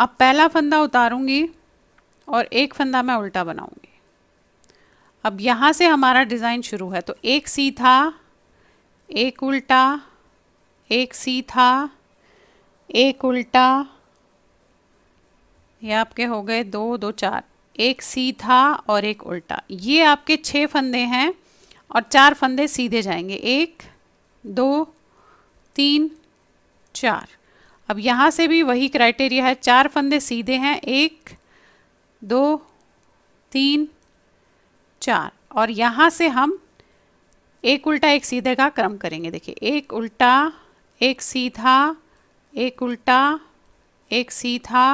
अब पहला फंदा उतारूंगी और एक फंदा मैं उल्टा बनाऊंगी अब यहाँ से हमारा डिज़ाइन शुरू है तो एक सी था एक उल्टा एक सी था एक उल्टा ये आपके हो गए दो दो चार एक सी था और एक उल्टा ये आपके छः फंदे हैं और चार फंदे सीधे जाएंगे एक दो तीन चार अब यहाँ से भी वही क्राइटेरिया है चार फंदे सीधे हैं एक दो तीन चार और यहाँ से हम एक उल्टा एक सीधे का क्रम करेंगे देखिए एक उल्टा एक सीधा एक उल्टा एक सीधा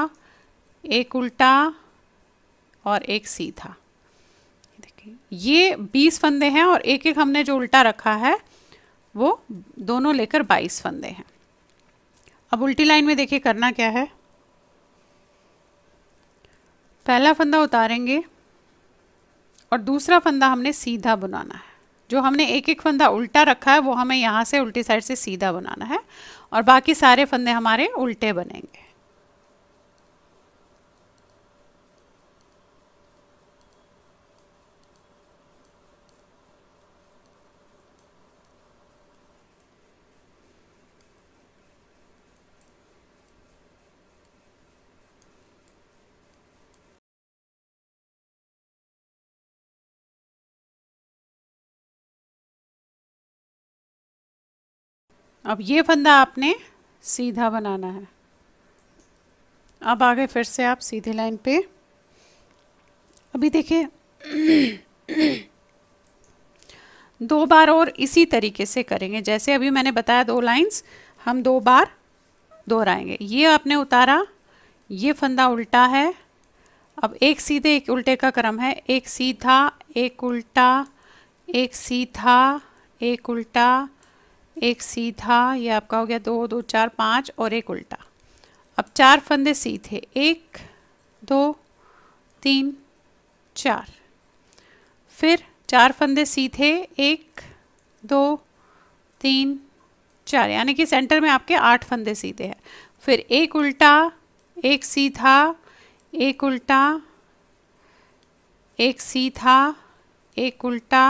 एक उल्टा और एक सीधा देखिए ये बीस फंदे हैं और एक एक हमने जो उल्टा रखा है वो दोनों लेकर बाईस फंदे हैं अब उल्टी लाइन में देखिए करना क्या है पहला फंदा उतारेंगे और दूसरा फंदा हमने सीधा बनाना है जो हमने एक एक फंदा उल्टा रखा है वो हमें यहाँ से उल्टी साइड से सीधा बनाना है और बाकी सारे फंदे हमारे उल्टे बनेंगे अब ये फंदा आपने सीधा बनाना है अब आगे फिर से आप सीधे लाइन पे अभी देखिए दो बार और इसी तरीके से करेंगे जैसे अभी मैंने बताया दो लाइंस हम दो बार दोहराएंगे ये आपने उतारा ये फंदा उल्टा है अब एक सीधे एक उल्टे का क्रम है एक सीधा एक उल्टा एक सीधा एक उल्टा एक सीधा ये आपका हो गया दो दो चार पाँच और एक उल्टा अब चार फंदे सीधे एक दो तीन चार फिर चार फंदे सीधे एक दो तीन चार यानी कि सेंटर में आपके आठ फंदे सीधे हैं फिर एक उल्टा एक सीधा एक उल्टा एक सीधा एक उल्टा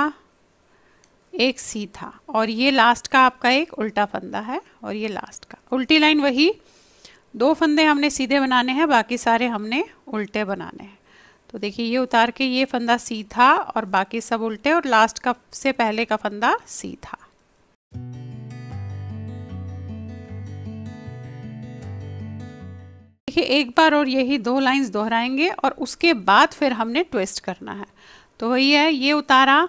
एक सी था और ये लास्ट का आपका एक उल्टा फंदा है और ये लास्ट का उल्टी लाइन वही दो फंदे हमने सीधे बनाने हैं बाकी सारे हमने उल्टे बनाने हैं तो देखिए ये उतार के ये फंदा सी था और बाकी सब उल्टे और लास्ट का से पहले का फंदा सी था देखिए एक बार और यही दो लाइंस दोहराएंगे और उसके बाद फिर हमने ट्विस्ट करना है तो वही है ये उतारा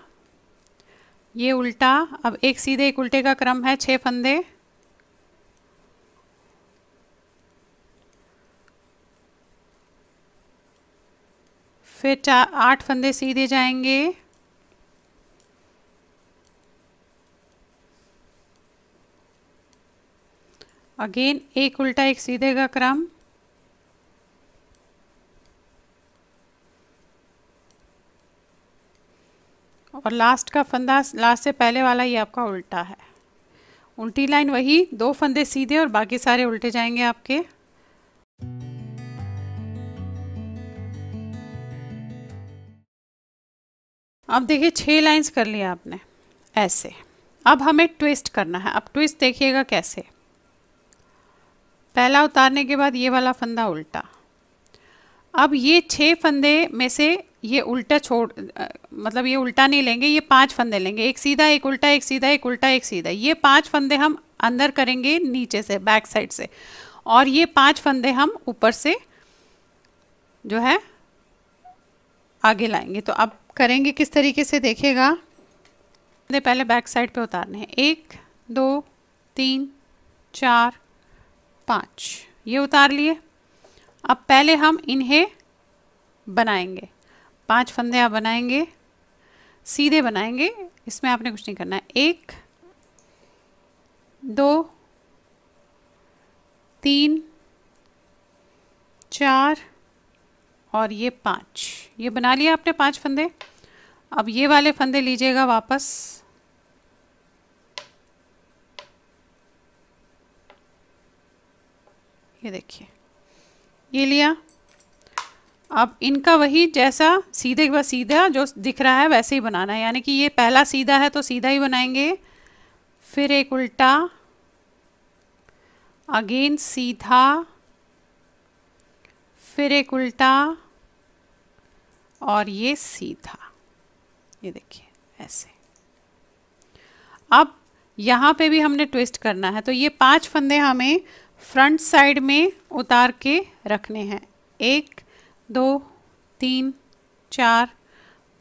ये उल्टा अब एक सीधे एक उल्टे का क्रम है छः फंदे फिर चार आठ फंदे सीधे जाएंगे अगेन एक उल्टा एक सीधे का क्रम और लास्ट का फंदा लास्ट से पहले वाला ये आपका उल्टा है उल्टी लाइन वही दो फंदे सीधे और बाकी सारे उल्टे जाएंगे आपके अब देखिए छह लाइंस कर लिया आपने ऐसे अब हमें ट्विस्ट करना है अब ट्विस्ट देखिएगा कैसे पहला उतारने के बाद ये वाला फंदा उल्टा अब ये छह फंदे में से ये उल्टा छोड़ मतलब ये उल्टा नहीं लेंगे ये पांच फंदे लेंगे एक सीधा एक उल्टा एक सीधा एक उल्टा एक सीधा ये पांच फंदे हम अंदर करेंगे नीचे से बैक साइड से और ये पांच फंदे हम ऊपर से जो है आगे लाएंगे तो अब करेंगे किस तरीके से देखेगा फंदे पहले बैक साइड पे उतारने हैं एक दो तीन चार पाँच ये उतार लिए अब पहले हम इन्हें बनाएंगे पांच फंदे आप बनाएंगे सीधे बनाएंगे इसमें आपने कुछ नहीं करना है एक दो तीन चार और ये पांच ये बना लिया आपने पांच फंदे अब ये वाले फंदे लीजिएगा वापस ये देखिए ये लिया अब इनका वही जैसा सीधे व सीधा जो दिख रहा है वैसे ही बनाना है यानी कि ये पहला सीधा है तो सीधा ही बनाएंगे फिर एक उल्टा अगेन सीधा फिर एक उल्टा और ये सीधा ये देखिए ऐसे अब यहाँ पे भी हमने ट्विस्ट करना है तो ये पांच फंदे हमें फ्रंट साइड में उतार के रखने हैं एक दो तीन चार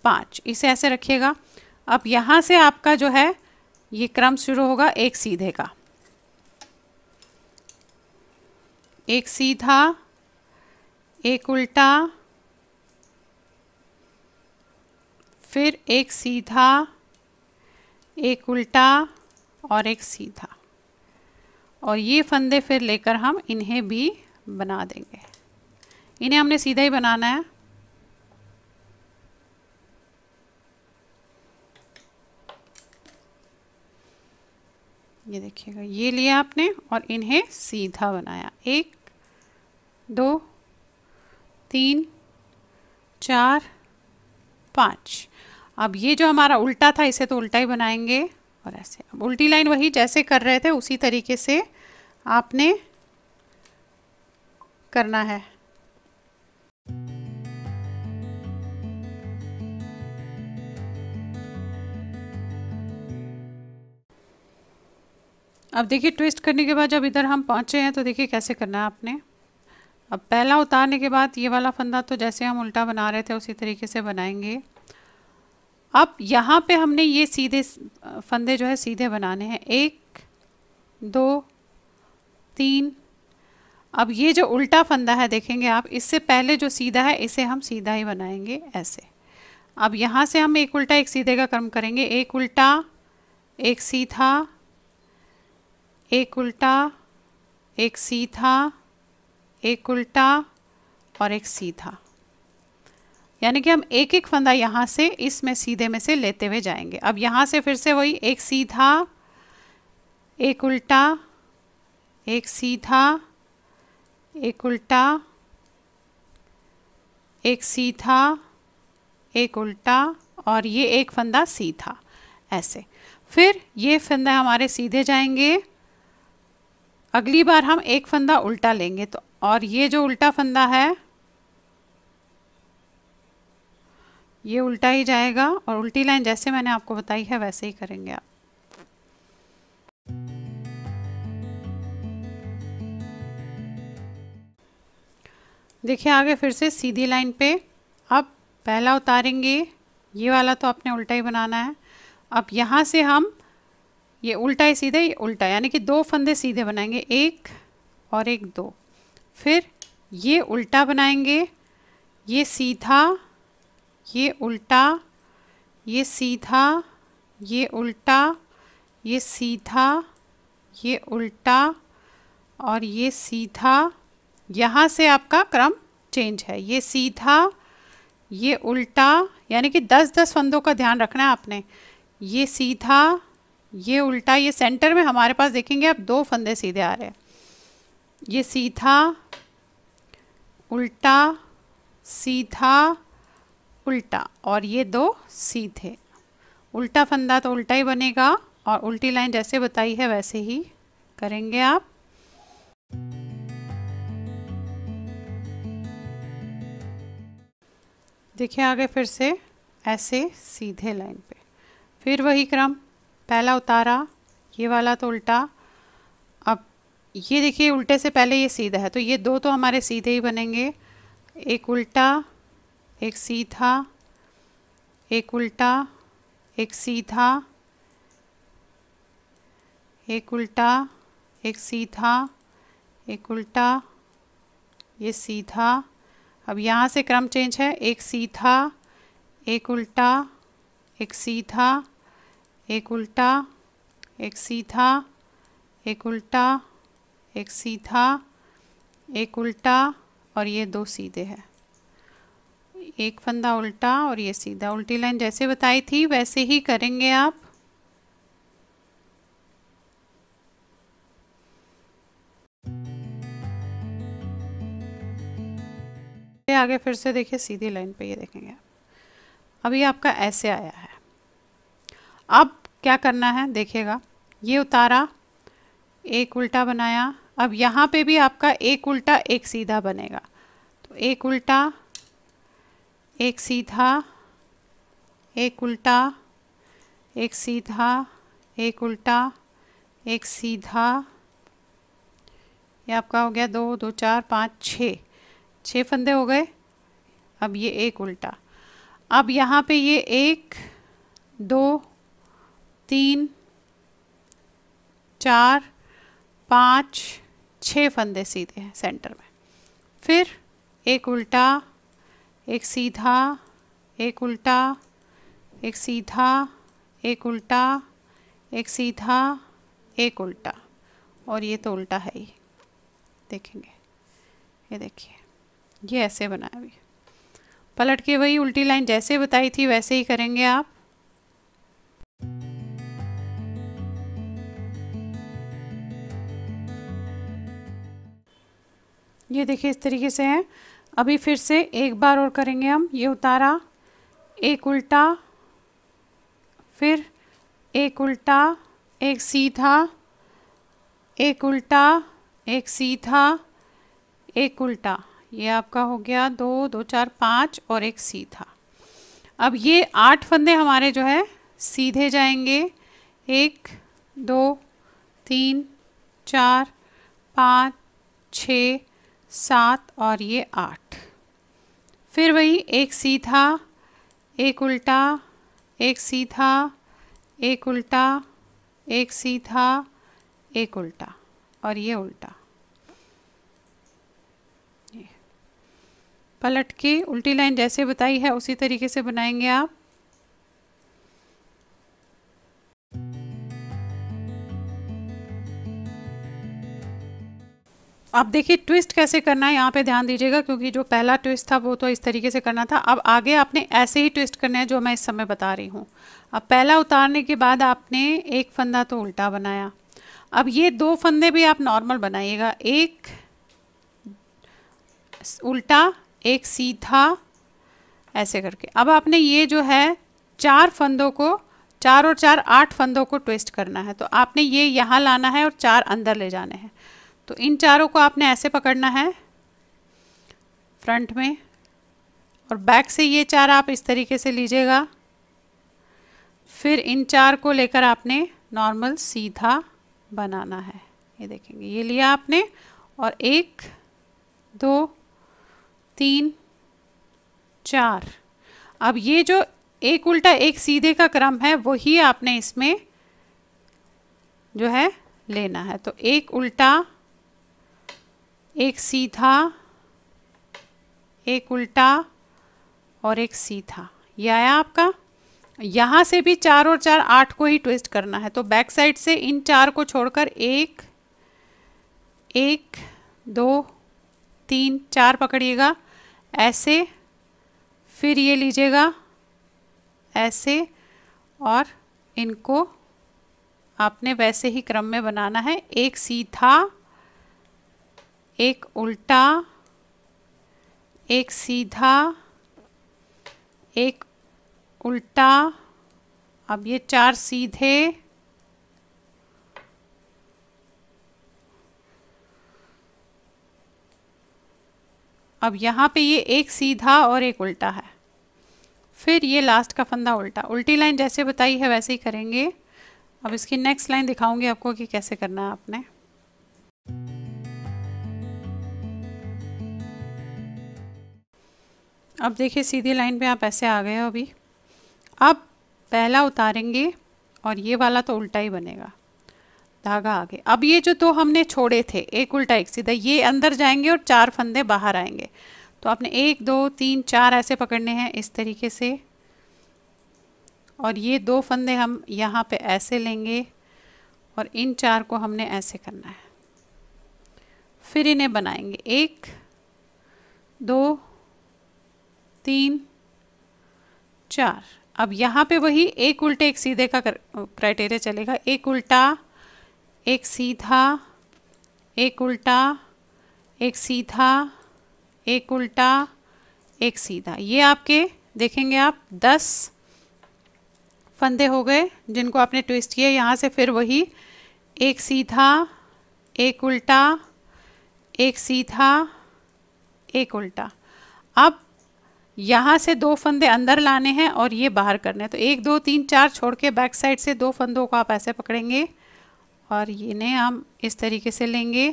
पाँच इसे ऐसे रखिएगा अब यहाँ से आपका जो है ये क्रम शुरू होगा एक सीधे का एक सीधा एक उल्टा फिर एक सीधा एक उल्टा और एक सीधा और ये फंदे फिर लेकर हम इन्हें भी बना देंगे इन्हें हमने सीधा ही बनाना है ये देखिएगा ये लिया आपने और इन्हें सीधा बनाया एक दो तीन चार पाँच अब ये जो हमारा उल्टा था इसे तो उल्टा ही बनाएंगे और ऐसे अब उल्टी लाइन वही जैसे कर रहे थे उसी तरीके से आपने करना है अब देखिए ट्विस्ट करने के बाद जब इधर हम पहुँचे हैं तो देखिए कैसे करना है आपने अब पहला उतारने के बाद ये वाला फंदा तो जैसे हम उल्टा बना रहे थे उसी तरीके से बनाएंगे अब यहाँ पे हमने ये सीधे फंदे जो है सीधे बनाने हैं एक दो तीन अब ये जो उल्टा फंदा है देखेंगे आप इससे पहले जो सीधा है इसे हम सीधा ही बनाएंगे ऐसे अब यहाँ से हम एक उल्टा एक सीधे का क्रम करेंगे एक उल्टा एक सीधा एक उल्टा एक सीधा एक उल्टा और एक सीधा यानी कि हम एक एक फंदा यहाँ से इसमें सीधे में से लेते हुए जाएंगे अब यहाँ से फिर से वही एक सीधा एक उल्टा एक सीधा एक उल्टा एक सीधा एक उल्टा और ये एक फंदा सीधा ऐसे फिर ये फंदा हमारे सीधे जाएंगे अगली बार हम एक फंदा उल्टा लेंगे तो और ये जो उल्टा फंदा है ये उल्टा ही जाएगा और उल्टी लाइन जैसे मैंने आपको बताई है वैसे ही करेंगे आप देखिए आगे फिर से सीधी लाइन पे अब पहला उतारेंगे ये वाला तो आपने उल्टा ही बनाना है अब यहाँ से हम ये उल्टा है सीधा ये उल्टा यानी कि दो फंदे सीधे बनाएंगे एक और एक दो फिर ये उल्टा बनाएंगे ये सीधा ये उल्टा ये सीधा ये उल्टा ये सीधा ये उल्टा और ये सीधा यहाँ से आपका क्रम चेंज है ये सीधा ये उल्टा यानी कि दस दस फंदों का ध्यान रखना है आपने ये सीधा ये उल्टा ये सेंटर में हमारे पास देखेंगे आप दो फंदे सीधे आ रहे हैं ये सीधा उल्टा सीधा उल्टा और ये दो सीधे उल्टा फंदा तो उल्टा ही बनेगा और उल्टी लाइन जैसे बताई है वैसे ही करेंगे आप देखिए आगे फिर से ऐसे सीधे लाइन पे फिर वही क्रम पहला उतारा ये वाला तो उल्टा अब ये देखिए उल्टे से पहले ये सीधा है तो ये दो तो हमारे सीधे ही बनेंगे एक उल्टा एक सीधा एक उल्टा एक सीधा एक उल्टा एक सीधा एक उल्टा ये सीधा अब यहाँ से क्रम चेंज है एक सीधा एक उल्टा एक सीधा एक उल्टा एक सीधा एक उल्टा एक सीधा एक उल्टा और ये दो सीधे हैं एक फंदा उल्टा और ये सीधा उल्टी लाइन जैसे बताई थी वैसे ही करेंगे आप आगे फिर से देखिए सीधी लाइन पे ये देखेंगे आप अभी आपका ऐसे आया है अब क्या करना है देखिएगा ये उतारा एक उल्टा बनाया अब यहाँ पे भी आपका एक उल्टा एक सीधा बनेगा तो एक उल्टा एक सीधा एक उल्टा एक सीधा एक उल्टा एक सीधा ये आपका हो गया दो दो चार पाँच छः छः फंदे हो गए अब ये एक उल्टा अब यहाँ पे ये एक दो तीन चार पाँच छः फंदे सीधे हैं सेंटर में फिर एक उल्टा एक सीधा एक उल्टा एक सीधा एक उल्टा एक सीधा एक उल्टा और ये तो उल्टा है ही देखेंगे ये देखिए ये ऐसे बनाया भी पलट के वही उल्टी लाइन जैसे बताई थी वैसे ही करेंगे आप ये देखिए इस तरीके से है अभी फिर से एक बार और करेंगे हम ये उतारा एक उल्टा फिर एक उल्टा एक सीधा एक उल्टा एक सीधा एक उल्टा ये आपका हो गया दो दो चार पाँच और एक सीधा अब ये आठ फंदे हमारे जो है सीधे जाएंगे एक दो तीन चार पाँच छ सात और ये आठ फिर वही एक सीधा एक उल्टा एक सीधा एक उल्टा एक सीधा एक उल्टा और ये उल्टा पलट के उल्टी लाइन जैसे बताई है उसी तरीके से बनाएंगे आप अब देखिए ट्विस्ट कैसे करना है यहाँ पे ध्यान दीजिएगा क्योंकि जो पहला ट्विस्ट था वो तो इस तरीके से करना था अब आगे आपने ऐसे ही ट्विस्ट करना है जो मैं इस समय बता रही हूँ अब पहला उतारने के बाद आपने एक फंदा तो उल्टा बनाया अब ये दो फंदे भी आप नॉर्मल बनाइएगा एक उल्टा एक सीधा ऐसे करके अब आपने ये जो है चार फंदों को चार और चार आठ फंदों को ट्विस्ट करना है तो आपने ये यहाँ लाना है और चार अंदर ले जाने हैं तो इन चारों को आपने ऐसे पकड़ना है फ्रंट में और बैक से ये चार आप इस तरीके से लीजिएगा फिर इन चार को लेकर आपने नॉर्मल सीधा बनाना है ये देखेंगे ये लिया आपने और एक दो तीन चार अब ये जो एक उल्टा एक सीधे का क्रम है वही आपने इसमें जो है लेना है तो एक उल्टा एक सीधा एक उल्टा और एक सीधा यह आया आपका यहाँ से भी चार और चार आठ को ही ट्विस्ट करना है तो बैक साइड से इन चार को छोड़कर एक एक दो तीन चार पकड़िएगा ऐसे फिर ये लीजिएगा ऐसे और इनको आपने वैसे ही क्रम में बनाना है एक सीधा एक उल्टा एक सीधा एक उल्टा अब ये चार सीधे अब यहाँ पे ये एक सीधा और एक उल्टा है फिर ये लास्ट का फंदा उल्टा उल्टी लाइन जैसे बताई है वैसे ही करेंगे अब इसकी नेक्स्ट लाइन दिखाऊंगी आपको कि कैसे करना है आपने अब देखिए सीधी लाइन पे आप ऐसे आ गए हो अभी अब पहला उतारेंगे और ये वाला तो उल्टा ही बनेगा धागा आगे अब ये जो दो तो हमने छोड़े थे एक उल्टा एक सीधा ये अंदर जाएंगे और चार फंदे बाहर आएंगे तो आपने एक दो तीन चार ऐसे पकड़ने हैं इस तरीके से और ये दो फंदे हम यहाँ पे ऐसे लेंगे और इन चार को हमने ऐसे करना है फिर इन्हें बनाएंगे एक दो तीन चार अब यहाँ पे वही एक उल्टे एक सीधे का क्राइटेरिया चलेगा एक उल्टा एक सीधा एक उल्टा एक सीधा एक उल्टा एक सीधा ये आपके देखेंगे आप दस फंदे हो गए जिनको आपने ट्विस्ट किया यहाँ से फिर वही एक सीधा एक उल्टा एक सीधा एक उल्टा अब यहाँ से दो फंदे अंदर लाने हैं और ये बाहर करने हैं तो एक दो तीन चार छोड़ के बैक साइड से दो फंदों को आप ऐसे पकड़ेंगे और इन्हें हम इस तरीके से लेंगे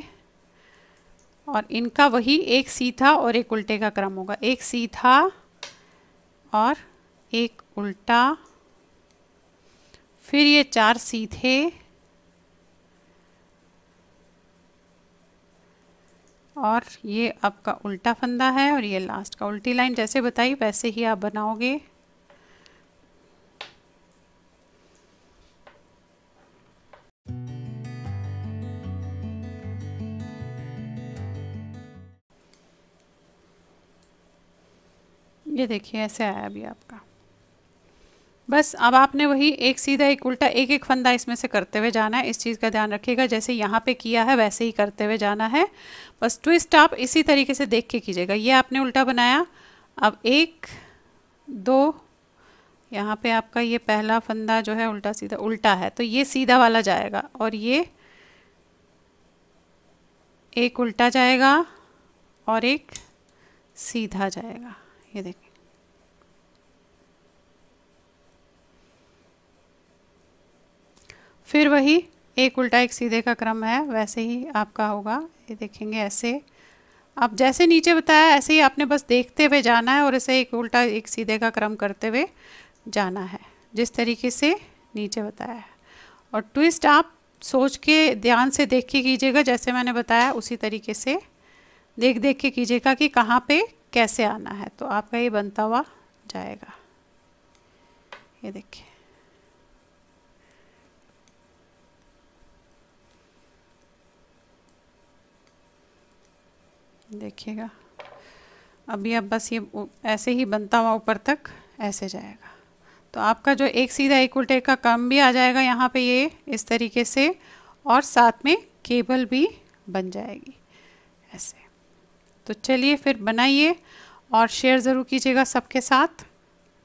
और इनका वही एक सीधा और एक उल्टे का क्रम होगा एक सीधा और एक उल्टा फिर ये चार सीधे और ये आपका उल्टा फंदा है और ये लास्ट का उल्टी लाइन जैसे बताई वैसे ही आप बनाओगे ये देखिए ऐसे आया अभी आप बस अब आपने वही एक सीधा एक उल्टा एक एक फंदा इसमें से करते हुए जाना है इस चीज़ का ध्यान रखिएगा जैसे यहाँ पे किया है वैसे ही करते हुए जाना है बस ट्विस्ट आप इसी तरीके से देख के कीजिएगा ये आपने उल्टा बनाया अब एक दो यहाँ पे आपका ये पहला फंदा जो है उल्टा सीधा उल्टा है तो ये सीधा वाला जाएगा और ये एक उल्टा जाएगा और एक सीधा जाएगा ये देखिए फिर वही एक उल्टा एक सीधे का क्रम है वैसे ही आपका होगा ये देखेंगे ऐसे अब जैसे नीचे बताया ऐसे ही आपने बस देखते हुए जाना है और इसे एक उल्टा एक सीधे का क्रम करते हुए जाना है जिस तरीके से नीचे बताया है और ट्विस्ट आप सोच के ध्यान से देख के कीजिएगा जैसे मैंने बताया उसी तरीके से देख देख के कीजिएगा कि कहाँ पे कैसे आना है तो आपका ये बनता हुआ जाएगा ये देखिए देखिएगा अभी अब बस ये ऐसे ही बनता हुआ ऊपर तक ऐसे जाएगा तो आपका जो एक सीधा एक उल्टे का काम भी आ जाएगा यहाँ पे ये इस तरीके से और साथ में केबल भी बन जाएगी ऐसे तो चलिए फिर बनाइए और शेयर ज़रूर कीजिएगा सबके साथ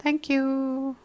थैंक यू